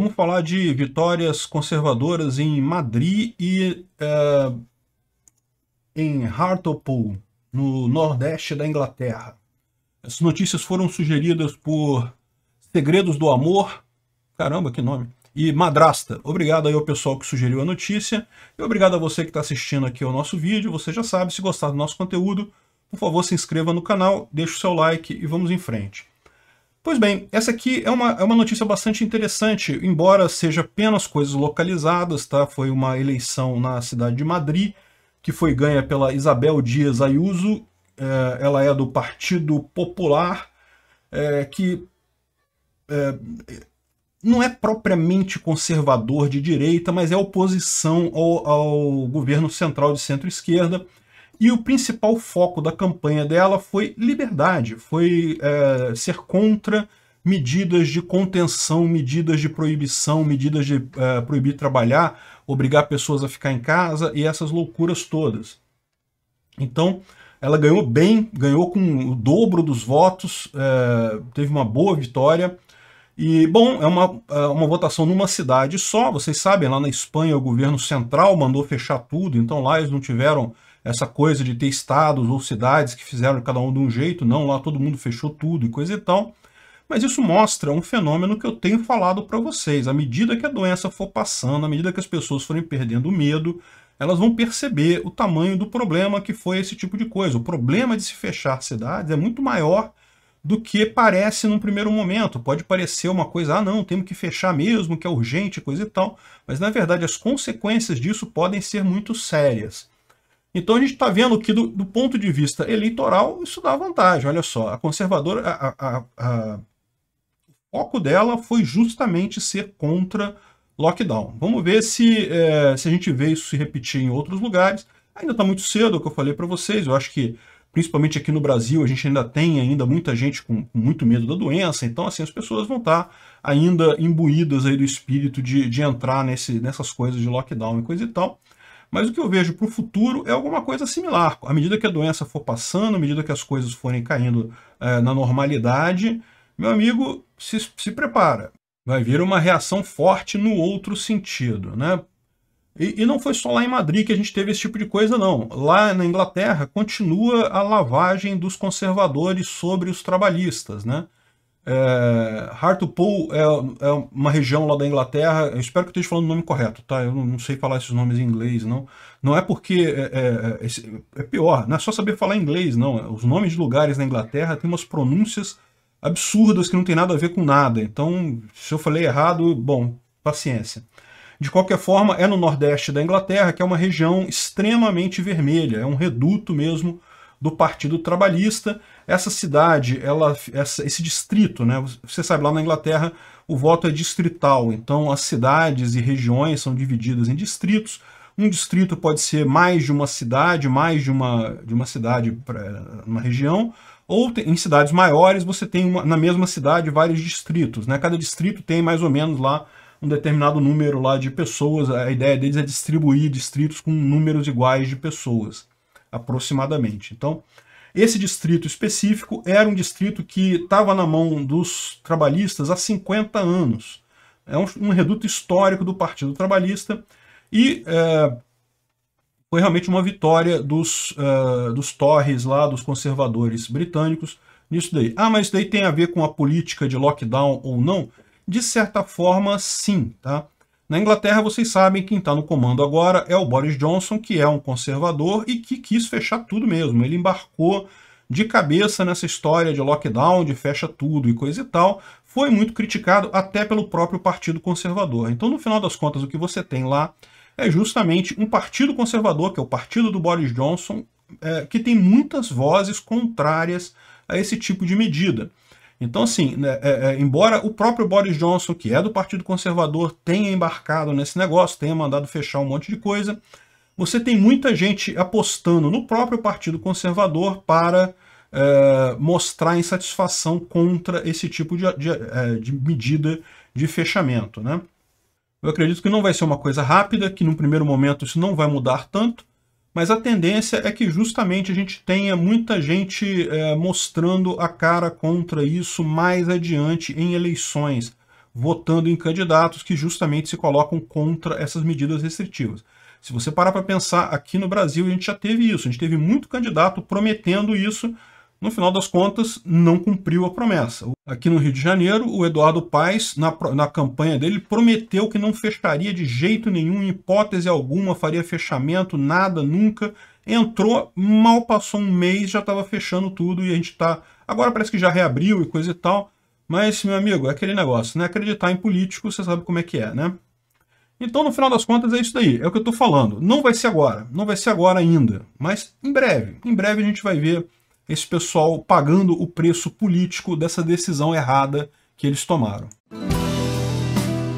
Vamos falar de vitórias conservadoras em Madrid e eh, em Hartlepool, no nordeste da Inglaterra. Essas notícias foram sugeridas por Segredos do Amor, caramba, que nome, e Madrasta. Obrigado aí ao pessoal que sugeriu a notícia e obrigado a você que está assistindo aqui ao nosso vídeo. Você já sabe, se gostar do nosso conteúdo, por favor, se inscreva no canal, deixe o seu like e vamos em frente. Pois bem, essa aqui é uma, é uma notícia bastante interessante, embora seja apenas coisas localizadas, tá? Foi uma eleição na cidade de Madrid, que foi ganha pela Isabel Dias Ayuso, é, ela é do Partido Popular, é, que é, não é propriamente conservador de direita, mas é oposição ao, ao governo central de centro-esquerda, e o principal foco da campanha dela foi liberdade, foi é, ser contra medidas de contenção, medidas de proibição, medidas de é, proibir trabalhar, obrigar pessoas a ficar em casa e essas loucuras todas. Então, ela ganhou bem, ganhou com o dobro dos votos, é, teve uma boa vitória. E, bom, é uma, é uma votação numa cidade só, vocês sabem, lá na Espanha o governo central mandou fechar tudo, então lá eles não tiveram essa coisa de ter estados ou cidades que fizeram cada um de um jeito, não, lá todo mundo fechou tudo e coisa e tal. Mas isso mostra um fenômeno que eu tenho falado para vocês. À medida que a doença for passando, à medida que as pessoas forem perdendo o medo, elas vão perceber o tamanho do problema que foi esse tipo de coisa. O problema de se fechar cidades é muito maior do que parece num primeiro momento. Pode parecer uma coisa, ah não, temos que fechar mesmo, que é urgente, coisa e tal, mas na verdade as consequências disso podem ser muito sérias. Então a gente está vendo que, do, do, ponto de vista eleitoral, isso dá vantagem. Olha só, a conservadora, a, a, a, o foco dela foi justamente ser contra lockdown. Vamos ver se, é, se a gente vê isso se repetir em outros lugares. Ainda está muito cedo, é o que eu falei para vocês. Eu acho que, principalmente aqui no Brasil, a gente ainda tem ainda muita gente com, com muito medo da doença. Então, assim, as pessoas vão estar tá ainda imbuídas aí do espírito de, de entrar nesse, nessas coisas de lockdown e coisa e tal. Mas o que eu vejo para o futuro é alguma coisa similar. À medida que a doença for passando, à medida que as coisas forem caindo é, na normalidade, meu amigo, se, se prepara. Vai vir uma reação forte no outro sentido, né? E, e, não foi só lá em Madrid que a gente teve esse tipo de coisa, não. Lá na Inglaterra continua a lavagem dos conservadores sobre os trabalhistas, né? É, Hartlepool é, é, uma região lá da Inglaterra. Eu espero que eu esteja falando o nome correto, tá? Eu não, não sei falar esses nomes em inglês, não. Não é porque é, é, é, é, pior, não é só saber falar inglês, não. Os nomes de lugares na Inglaterra têm umas pronúncias absurdas que não tem nada a ver com nada. Então, se eu falei errado, bom, paciência. De qualquer forma, é no nordeste da Inglaterra, que é uma região extremamente vermelha, é um reduto mesmo do Partido Trabalhista. Essa cidade, ela, essa, esse distrito, né? Você sabe, lá na Inglaterra o voto é distrital, então as cidades e regiões são divididas em distritos. Um distrito pode ser mais de uma cidade, mais de uma, de uma cidade, pra, uma região, ou em cidades maiores você tem uma, na mesma cidade vários distritos. Né? Cada distrito tem mais ou menos lá um determinado número lá de pessoas. A ideia deles é distribuir distritos com números iguais de pessoas aproximadamente. Então, esse distrito específico era um distrito que estava na mão dos trabalhistas há 50 anos. É um, um reduto histórico do Partido Trabalhista e é, foi realmente uma vitória dos, é, dos Torres lá, dos conservadores britânicos, nisso daí. Ah, mas isso daí tem a ver com a política de lockdown ou não? De certa forma, sim, tá? Na Inglaterra, vocês sabem, quem está no comando agora é o Boris Johnson, que é um conservador e que quis fechar tudo mesmo. Ele embarcou de cabeça nessa história de lockdown, de fecha tudo e coisa e tal, foi muito criticado até pelo próprio Partido Conservador. Então, no final das contas, o que você tem lá é justamente um partido conservador, que é o partido do Boris Johnson, é, que tem muitas vozes contrárias a esse tipo de medida. Então, assim, né, é, é, embora o próprio Boris Johnson, que é do Partido Conservador, tenha embarcado nesse negócio, tenha mandado fechar um monte de coisa, você tem muita gente apostando no próprio Partido Conservador para é, mostrar insatisfação contra esse tipo de, de, é, de medida de fechamento. Né? Eu acredito que não vai ser uma coisa rápida, que no primeiro momento isso não vai mudar tanto, mas a tendência é que justamente a gente tenha muita gente é, mostrando a cara contra isso mais adiante em eleições, votando em candidatos que justamente se colocam contra essas medidas restritivas. Se você parar para pensar, aqui no Brasil a gente já teve isso, a gente teve muito candidato prometendo isso, no final das contas, não cumpriu a promessa. Aqui no Rio de Janeiro, o Eduardo Paes, na, na campanha dele, prometeu que não fecharia de jeito nenhum, em hipótese alguma, faria fechamento, nada, nunca. Entrou, mal passou um mês, já estava fechando tudo e a gente está... Agora parece que já reabriu e coisa e tal, mas, meu amigo, é aquele negócio, né? Acreditar em político, você sabe como é que é, né? Então, no final das contas, é isso daí. É o que eu estou falando. Não vai ser agora. Não vai ser agora ainda. Mas em breve. Em breve a gente vai ver esse pessoal pagando o preço político dessa decisão errada que eles tomaram.